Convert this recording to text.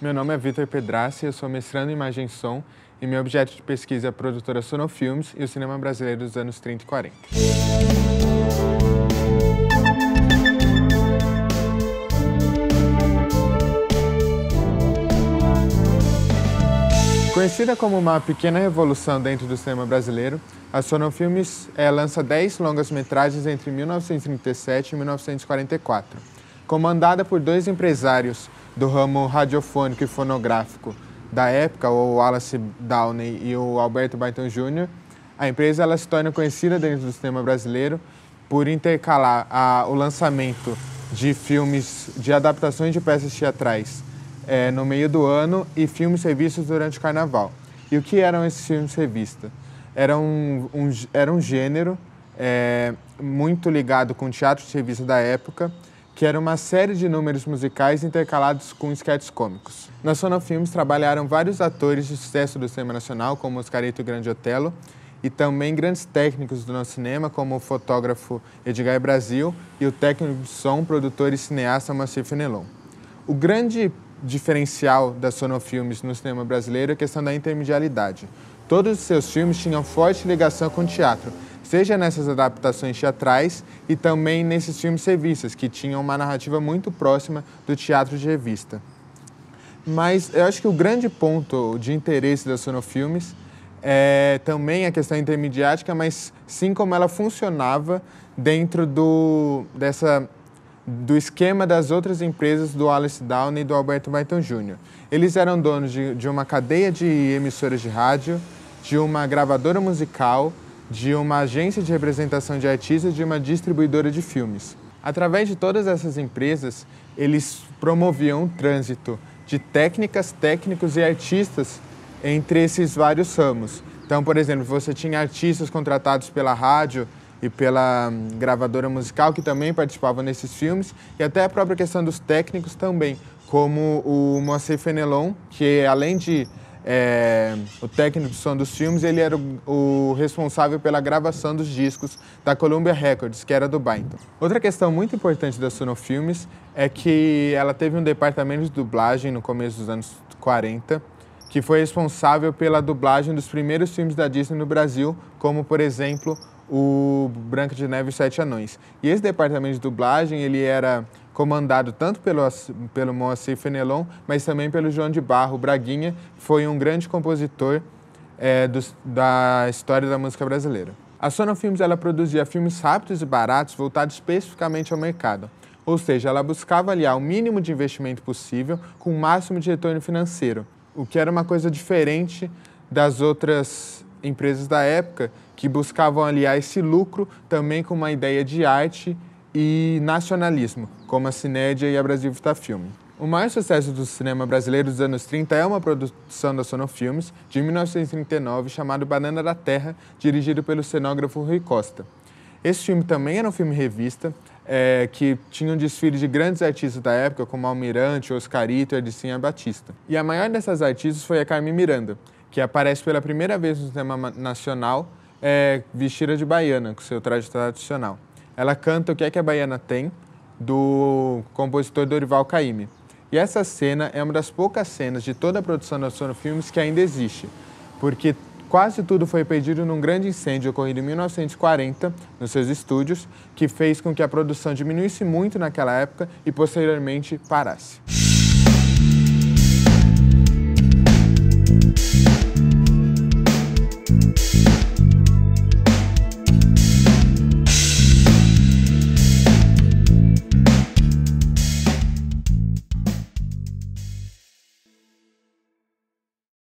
Meu nome é Vitor Pedrassi, eu sou mestrando em imagem e som e meu objeto de pesquisa é a produtora Sonofilmes e o cinema brasileiro dos anos 30 e 40. Conhecida como uma pequena revolução dentro do cinema brasileiro, a Sonofilmes é, lança 10 longas-metragens entre 1937 e 1944. Comandada por dois empresários, do ramo radiofônico e fonográfico da época, o Wallace Downey e o Alberto Baton Jr., a empresa ela se torna conhecida dentro do cinema brasileiro por intercalar a, o lançamento de filmes, de adaptações de peças teatrais é, no meio do ano e filmes revistas durante o carnaval. E o que eram esses filmes revista? Era um, um, era um gênero é, muito ligado com o teatro de revista da época, que era uma série de números musicais intercalados com esquetes cômicos. Na Sonofilmes trabalharam vários atores de sucesso do cinema nacional, como Oscarito Grande Otelo, e também grandes técnicos do nosso cinema, como o fotógrafo Edgar Brasil e o técnico de som, produtor e cineasta Moacir Fenelon. O grande diferencial da Sonofilmes no cinema brasileiro é a questão da intermedialidade. Todos os seus filmes tinham forte ligação com o teatro, seja nessas adaptações teatrais e também nesses filmes revistas, que tinham uma narrativa muito próxima do teatro de revista. Mas eu acho que o grande ponto de interesse da Sonofilmes é também a questão intermediática, mas sim como ela funcionava dentro do, dessa, do esquema das outras empresas do Alice Downey e do Alberto Barton Jr. Eles eram donos de, de uma cadeia de emissoras de rádio, de uma gravadora musical de uma agência de representação de artistas e de uma distribuidora de filmes. Através de todas essas empresas, eles promoviam o trânsito de técnicas, técnicos e artistas entre esses vários ramos. Então, por exemplo, você tinha artistas contratados pela rádio e pela hum, gravadora musical que também participavam nesses filmes, e até a própria questão dos técnicos também, como o Moacir Fenelon, que além de é, o técnico de som dos filmes, ele era o, o, responsável pela gravação dos discos da Columbia Records, que era do Bainton. Outra questão muito importante da Suno Filmes é que ela teve um departamento de dublagem no começo dos anos 40, que foi responsável pela dublagem dos primeiros filmes da Disney no Brasil, como, por exemplo, o Branca de Neve e Sete Anões. E esse departamento de dublagem, ele era comandado tanto pelo, pelo Moacir Fenelon, mas também pelo João de Barro Braguinha, que foi um grande compositor é, eh, do, da história da música brasileira. A Sona Filmes ela produzia filmes rápidos e baratos voltados especificamente ao mercado, ou seja, ela buscava aliar o mínimo de investimento possível com o máximo de retorno financeiro, o que era uma coisa diferente das outras empresas da época que buscavam aliar esse lucro também com uma ideia de arte e nacionalismo como a Cinédia e a Brasil Vita Filme. O maior sucesso do cinema brasileiro dos anos 30 é uma produção da Sonofilmes, de 1939, chamado Banana da Terra, dirigido pelo cenógrafo Rui Costa. Esse filme também era um filme revista, é, que tinha um desfile de grandes artistas da época, como Almirante, Oscarito e Edicinha Batista. E a maior dessas artistas foi a Carmen Miranda, que aparece pela primeira vez no cinema nacional, é, vestida de baiana, com seu traje tradicional. Ela canta O que é que a baiana tem, do compositor Dorival Caymmi. E essa cena é uma das poucas cenas de toda a produção da Sono Filmes que ainda existe, porque quase tudo foi perdido num grande incêndio ocorrido em 1940 nos seus estúdios, que fez com que a produção diminuísse muito naquela época e posteriormente parasse.